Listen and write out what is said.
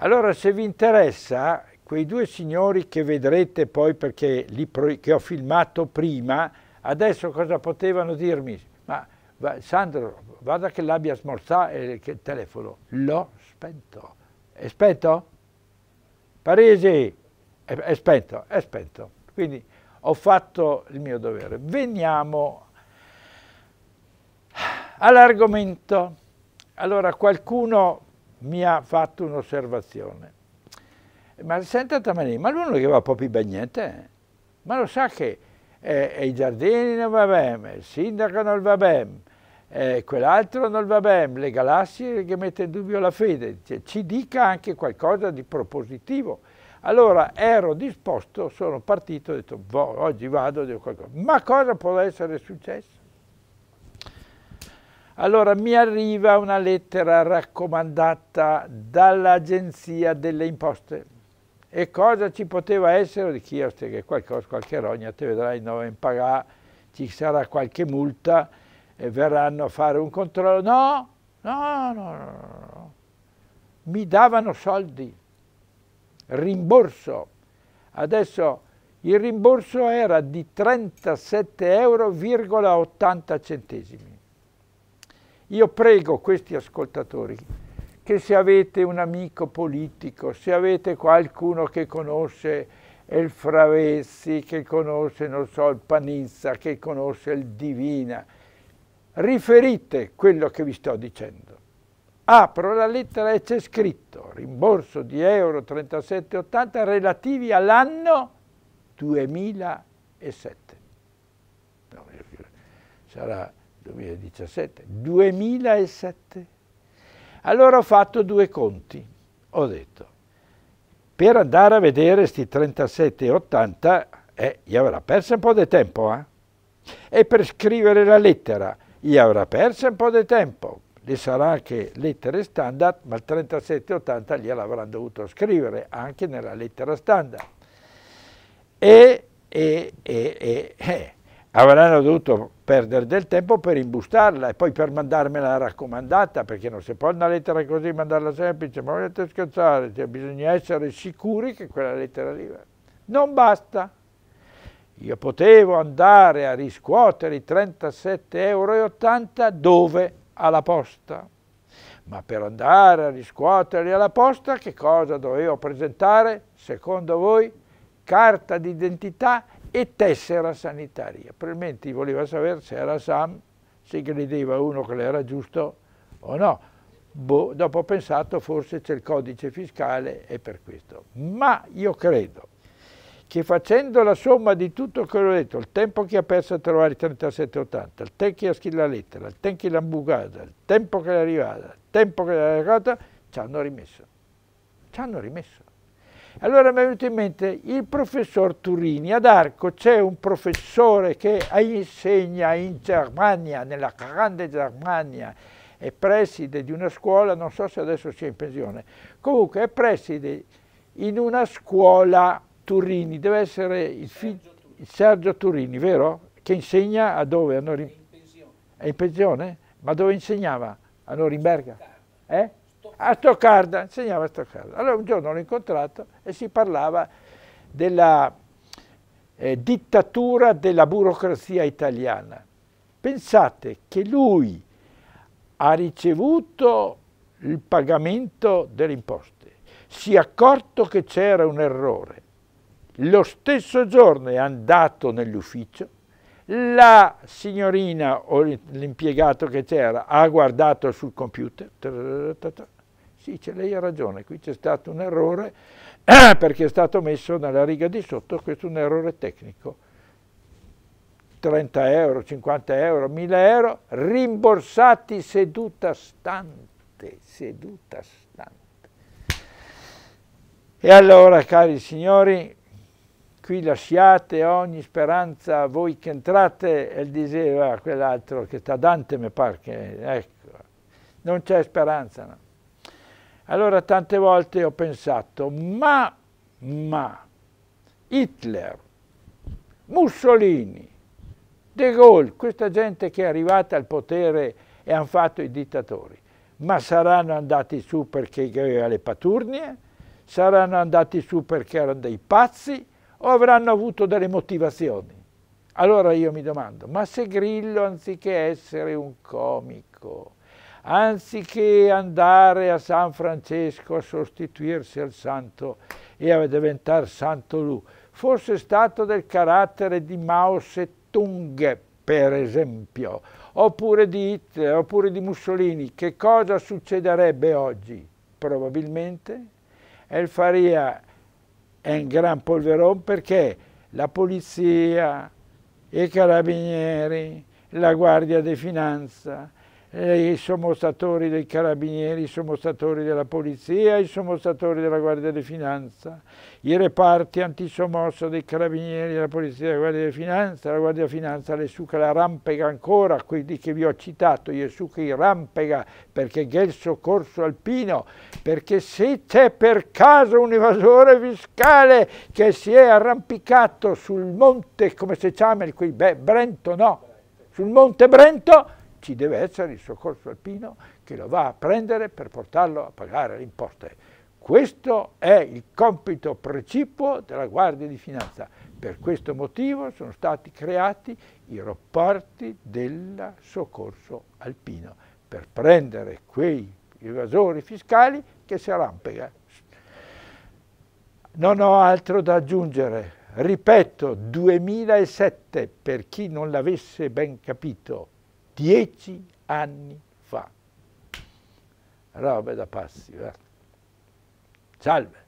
Allora se vi interessa, quei due signori che vedrete poi perché li che ho filmato prima, adesso cosa potevano dirmi? Ma va, Sandro, vada che l'abbia smorzato eh, e il telefono l'ho spento. È spento? Paresi, è, è spento, è spento. Quindi ho fatto il mio dovere. Veniamo all'argomento. Allora qualcuno mi ha fatto un'osservazione. Ma senta Tamanini, ma lui non è che va proprio ben niente? Ma lo sa che eh, i giardini non va bene, il sindaco non va bene, eh, quell'altro non va bene, le galassie che mette in dubbio la fede, cioè, ci dica anche qualcosa di propositivo. Allora ero disposto, sono partito, ho detto boh, oggi vado, devo qualcosa. Ma cosa può essere successo? Allora mi arriva una lettera raccomandata dall'Agenzia delle Imposte. E cosa ci poteva essere? Di chi che qualcosa, qualche rogna, te vedrai, non impagare, ci sarà qualche multa e verranno a fare un controllo. No, no, no, no, no. Mi davano soldi, rimborso. Adesso il rimborso era di 37,80 euro. Io prego questi ascoltatori che se avete un amico politico, se avete qualcuno che conosce il Fravessi, che conosce, non so, il Panizza, che conosce il Divina, riferite quello che vi sto dicendo. Apro la lettera e c'è scritto rimborso di euro 37,80 relativi all'anno 2007. No, sarà 2017, 2007. Allora ho fatto due conti, ho detto, per andare a vedere sti 37,80 eh, gli avrà perso un po' di tempo, eh? E per scrivere la lettera gli avrà perso un po' di tempo, le sarà anche lettere standard, ma il 3780 gliel'avranno dovuto scrivere anche nella lettera standard. E, e, e, e eh, avranno dovuto perdere del tempo per imbustarla e poi per mandarmela raccomandata, perché non si può una lettera così mandarla semplice, ma volete scherzare, cioè, bisogna essere sicuri che quella lettera arriva. Non basta. Io potevo andare a riscuotere i 37,80 euro dove? Alla posta. Ma per andare a riscuoterli alla posta che cosa dovevo presentare? Secondo voi? Carta d'identità e tessera sanitaria. Probabilmente voleva sapere se era Sam, se credeva uno che era giusto o no. Boh, dopo ho pensato forse c'è il codice fiscale e per questo. Ma io credo che facendo la somma di tutto quello che ho detto, il tempo che ha perso a trovare il 3780, il tempo che ha scritto la lettera, il tempo che l'ha bucata, il tempo che è arrivata, il tempo che l'è arrivata, ci hanno rimesso. Ci hanno rimesso. Allora mi è venuto in mente il professor Turini. Ad Arco c'è un professore che insegna in Germania, nella grande Germania, è preside di una scuola, non so se adesso sia in pensione, comunque è preside in una scuola Turini, deve essere il figlio Sergio Turini, vero? Che insegna a dove? A Norim- è in pensione? Ma dove insegnava? A Norimberga? Eh? a Stoccarda, insegnava a Stoccarda. Allora un giorno l'ho incontrato e si parlava della eh, dittatura della burocrazia italiana. Pensate che lui ha ricevuto il pagamento delle imposte, si è accorto che c'era un errore, lo stesso giorno è andato nell'ufficio, la signorina o l'impiegato che c'era ha guardato sul computer, sì, lei ha ragione, qui c'è stato un errore perché è stato messo nella riga di sotto, questo è un errore tecnico. 30 euro, 50 euro, 1000 euro, rimborsati seduta stante, seduta stante. E allora, cari signori, qui lasciate ogni speranza a voi che entrate, e diceva ah, quell'altro che sta Dante, mi pare che, ecco, non c'è speranza, no. Allora tante volte ho pensato, ma, ma, Hitler, Mussolini, De Gaulle, questa gente che è arrivata al potere e hanno fatto i dittatori, ma saranno andati su perché aveva le paturnie, saranno andati su perché erano dei pazzi o avranno avuto delle motivazioni? Allora io mi domando, ma se Grillo anziché essere un comico anziché andare a San Francesco a sostituirsi al santo e a diventare santo lui, fosse stato del carattere di Mao Zedong, per esempio, oppure di Hitler, oppure di Mussolini, che cosa succederebbe oggi? Probabilmente El Faria è un gran polverone perché la polizia, i carabinieri, la guardia di finanza, eh, i sommostatori dei carabinieri, i sommostatori della polizia, i sommostatori della Guardia di Finanza, i reparti antisommosso dei carabinieri, della polizia, della Guardia di Finanza, la Guardia di Finanza le suca, la rampega ancora, quelli che vi ho citato, gli suca i rampega perché è il soccorso alpino, perché se c'è per caso un evasore fiscale che si è arrampicato sul monte, come si chiama il qui, Beh, Brento no, sul monte Brento, ci deve essere il soccorso alpino che lo va a prendere per portarlo a pagare le imposte. Questo è il compito precipuo della Guardia di Finanza. Per questo motivo sono stati creati i rapporti del soccorso alpino per prendere quei evasori fiscali che si arrampica. Non ho altro da aggiungere. Ripeto, 2007, per chi non l'avesse ben capito, dieci anni fa. Roba da passi, guarda. Eh. Salve.